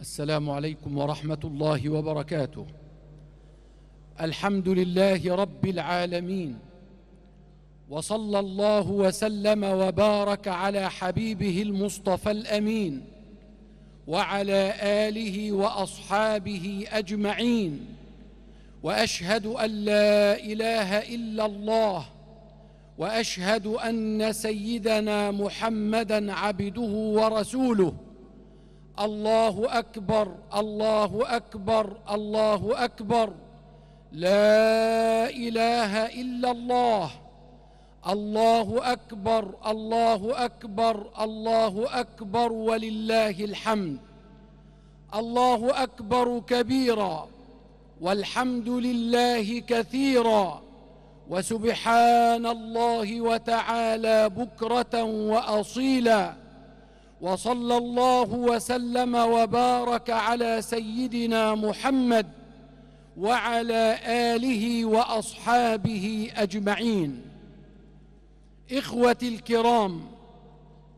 السلام عليكم ورحمة الله وبركاته الحمد لله رب العالمين وصلى الله وسلم وبارك على حبيبه المصطفى الأمين وعلى آله وأصحابه أجمعين وأشهد أن لا إله إلا الله وأشهد أن سيدنا محمدًا عبده ورسوله الله أكبر الله أكبر الله أكبر لا إله إلا الله الله أكبر الله أكبر الله أكبر ولله الحمد الله أكبر كبيرا والحمد لله كثيرا وسبحان الله وتعالى بكرة وأصيلاً وصلى الله وسلم وبارك على سيدنا محمد وعلى آله وأصحابه أجمعين إخوتي الكرام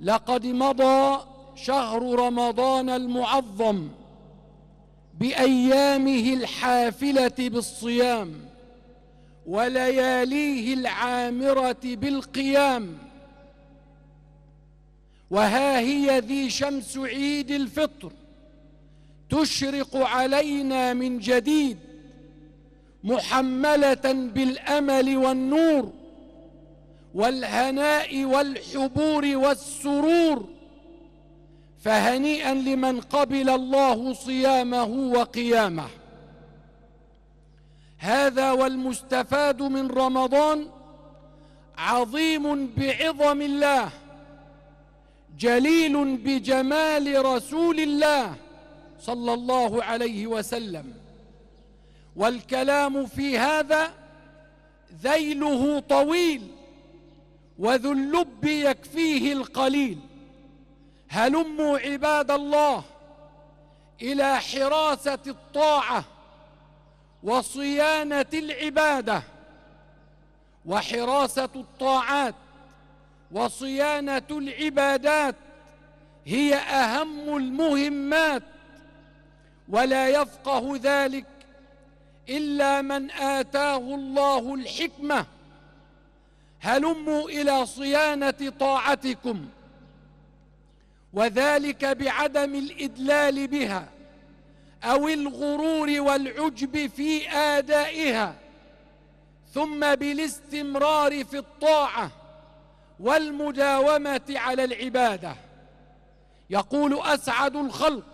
لقد مضى شهر رمضان المعظم بأيامه الحافلة بالصيام ولياليه العامرة بالقيام وها هي ذي شمس عيد الفطر تشرق علينا من جديد محملة بالأمل والنور والهناء والحبور والسرور فهنيئا لمن قبل الله صيامه وقيامه هذا والمستفاد من رمضان عظيم بعظم الله جليل بجمال رسول الله صلى الله عليه وسلم والكلام في هذا ذيله طويل وذو اللب يكفيه القليل هلموا عباد الله إلى حراسة الطاعة وصيانة العبادة وحراسة الطاعات وصيانة العبادات هي أهم المهمات ولا يفقه ذلك إلا من آتاه الله الحكمة هلموا إلى صيانة طاعتكم وذلك بعدم الإدلال بها أو الغرور والعجب في آدائها ثم بالاستمرار في الطاعة والمداومة على العبادة يقول أسعد الخلق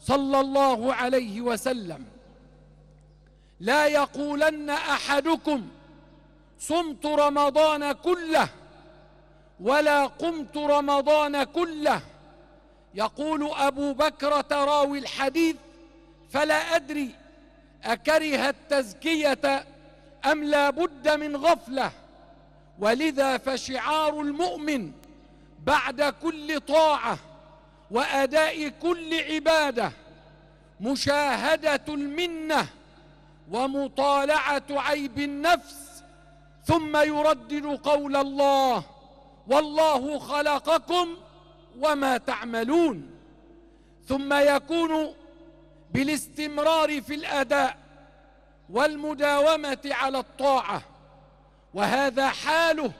صلى الله عليه وسلم لا يقولن أحدكم صمت رمضان كله ولا قمت رمضان كله يقول أبو بكر تراوي الحديث فلا أدري أكره التزكية أم لا بد من غفلة ولذا فشعار المؤمن بعد كل طاعة وأداء كل عبادة مشاهدة المنة ومطالعة عيب النفس ثم يردد قول الله والله خلقكم وما تعملون ثم يكون بالاستمرار في الأداء والمداومة على الطاعة وهذا حاله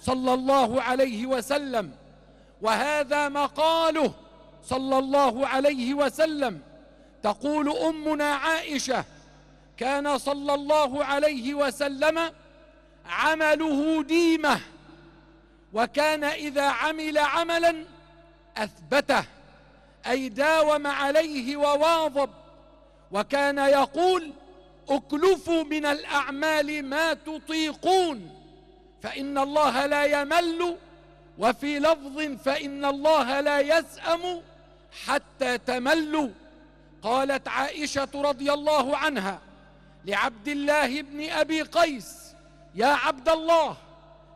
صلى الله عليه وسلم وهذا مقاله صلى الله عليه وسلم تقول أمنا عائشة كان صلى الله عليه وسلم عمله ديمة وكان إذا عمل عملا أثبته أي داوم عليه وواظب وكان يقول اكلفوا من الأعمال ما تطيقون فإن الله لا يمل وفي لفظ فإن الله لا يسأم حتى تملوا قالت عائشة رضي الله عنها لعبد الله بن أبي قيس يا عبد الله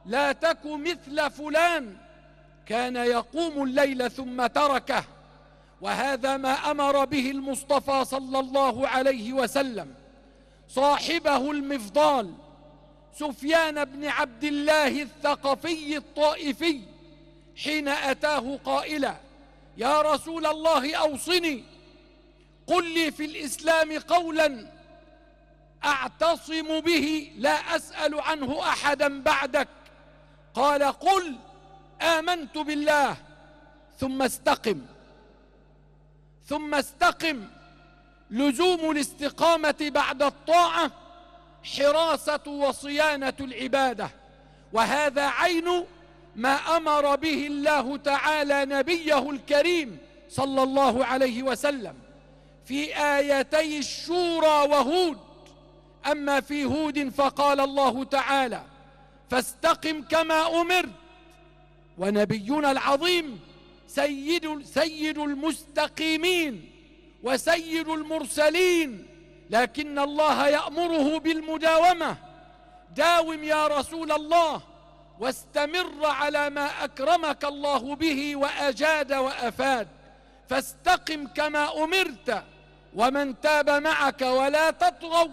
لا تك مثل فلان كان يقوم الليل ثم تركه وهذا ما أمر به المصطفى صلى الله عليه وسلم صاحبه المفضال سفيان بن عبد الله الثقفي الطائفي حين أتاه قائلا يا رسول الله أوصني قل لي في الإسلام قولا أعتصم به لا أسأل عنه أحدا بعدك قال قل آمنت بالله ثم استقم ثم استقم لزوم الاستقامة بعد الطاعة حراسة وصيانة العبادة وهذا عين ما أمر به الله تعالى نبيه الكريم صلى الله عليه وسلم في آيتي الشورى وهود أما في هود فقال الله تعالى فاستقم كما أمرت ونبينا العظيم سيد, سيد المستقيمين وسيد المرسلين لكن الله يأمره بالمداومة داوم يا رسول الله واستمر على ما أكرمك الله به وأجاد وأفاد فاستقم كما أمرت ومن تاب معك ولا تطغوا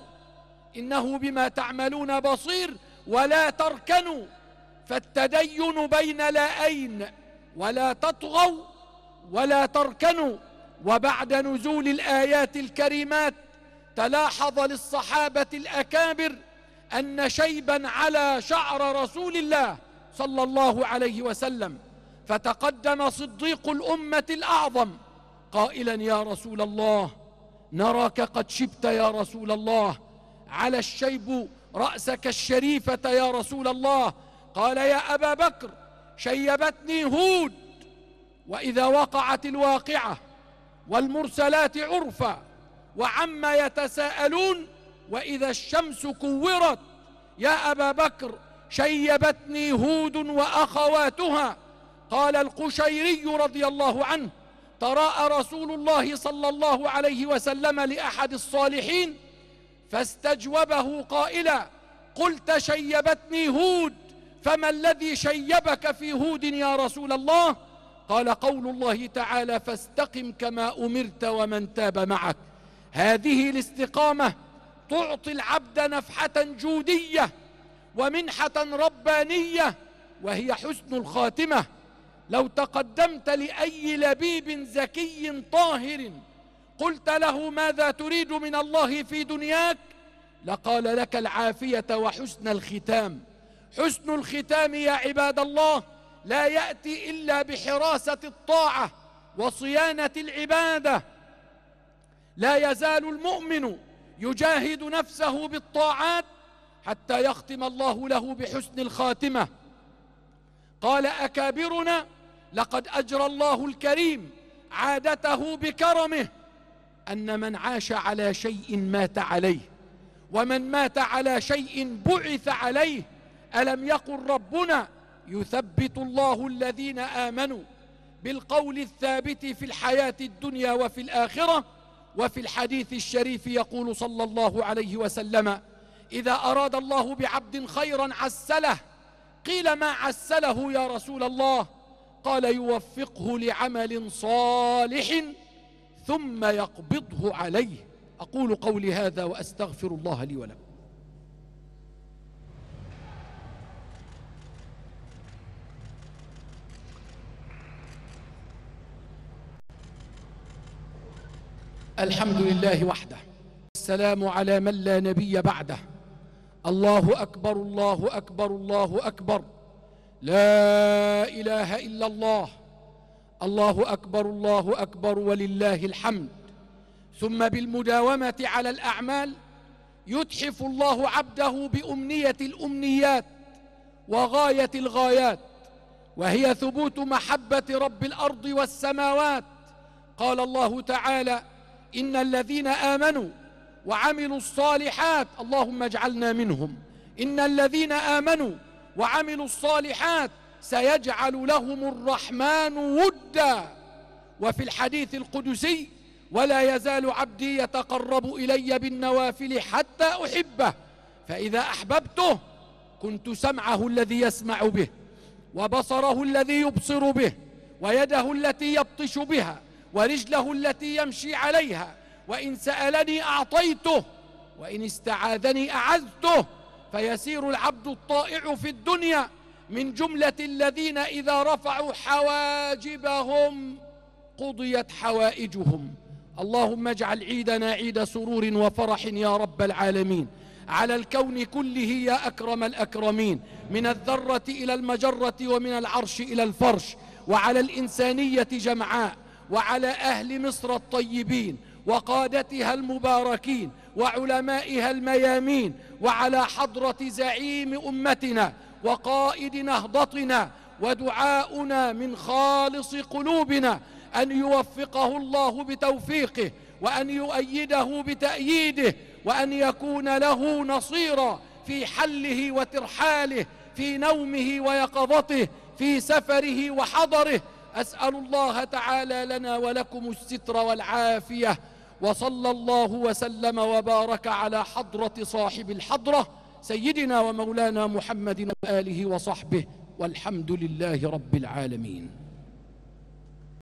إنه بما تعملون بصير ولا تركنوا فالتدين بين لائين ولا تطغوا ولا تركنوا وبعد نزول الآيات الكريمات تلاحظ للصحابة الأكابر أن شيبا على شعر رسول الله صلى الله عليه وسلم فتقدم صديق الأمة الأعظم قائلا يا رسول الله نراك قد شبت يا رسول الله على الشيب رأسك الشريفة يا رسول الله قال يا أبا بكر شيبتني هود وإذا وقعت الواقعة والمرسلات عرفا وعما يتساءلون وإذا الشمس كورت يا أبا بكر شيبتني هود وأخواتها قال القشيري رضي الله عنه تراءى رسول الله صلى الله عليه وسلم لأحد الصالحين فاستجوبه قائلا قلت شيبتني هود فما الذي شيبك في هود يا رسول الله؟ قال قول الله تعالى فاستقم كما أمرت ومن تاب معك هذه الاستقامة تعطي العبد نفحة جودية ومنحة ربانية وهي حسن الخاتمة لو تقدمت لأي لبيب زكي طاهر قلت له ماذا تريد من الله في دنياك لقال لك العافية وحسن الختام حسن الختام يا عباد الله لا يأتي إلا بحراسة الطاعة وصيانة العبادة لا يزال المؤمن يجاهد نفسه بالطاعات حتى يختم الله له بحسن الخاتمة قال أكابرنا لقد أجرى الله الكريم عادته بكرمه أن من عاش على شيء مات عليه ومن مات على شيء بعث عليه ألم يقل ربنا يثبت الله الذين آمنوا بالقول الثابت في الحياة الدنيا وفي الآخرة وفي الحديث الشريف يقول صلى الله عليه وسلم إذا أراد الله بعبد خيرا عسله قيل ما عسله يا رسول الله قال يوفقه لعمل صالح ثم يقبضه عليه أقول قولي هذا وأستغفر الله لي ولكم الحمد لله وحده السلام على من لا نبي بعده الله أكبر الله أكبر الله أكبر لا إله إلا الله الله أكبر الله أكبر ولله الحمد ثم بالمداومة على الأعمال يتحف الله عبده بأمنية الأمنيات وغاية الغايات وهي ثبوت محبة رب الأرض والسماوات قال الله تعالى إن الذين آمنوا وعملوا الصالحات اللهم اجعلنا منهم إن الذين آمنوا وعملوا الصالحات سيجعل لهم الرحمن ودا وفي الحديث القدسي ولا يزال عبدي يتقرب إلي بالنوافل حتى أحبه فإذا أحببته كنت سمعه الذي يسمع به وبصره الذي يبصر به ويده التي يبطش بها ورجله التي يمشي عليها وإن سألني أعطيته وإن استعاذني أعذته فيسير العبد الطائع في الدنيا من جملة الذين إذا رفعوا حواجبهم قضيت حوائجهم اللهم اجعل عيدنا عيد سرور وفرح يا رب العالمين على الكون كله يا أكرم الأكرمين من الذرة إلى المجرة ومن العرش إلى الفرش وعلى الإنسانية جمعاء وعلى أهل مصر الطيبين وقادتها المباركين وعلمائها الميامين وعلى حضرة زعيم أمتنا وقائد نهضتنا ودعاؤنا من خالص قلوبنا أن يوفقه الله بتوفيقه وأن يؤيده بتأييده وأن يكون له نصيرا في حله وترحاله في نومه ويقظته في سفره وحضره أسأل الله تعالى لنا ولكم الستر والعافية وصلى الله وسلم وبارك على حضرة صاحب الحضرة سيدنا ومولانا محمد وآله وصحبه والحمد لله رب العالمين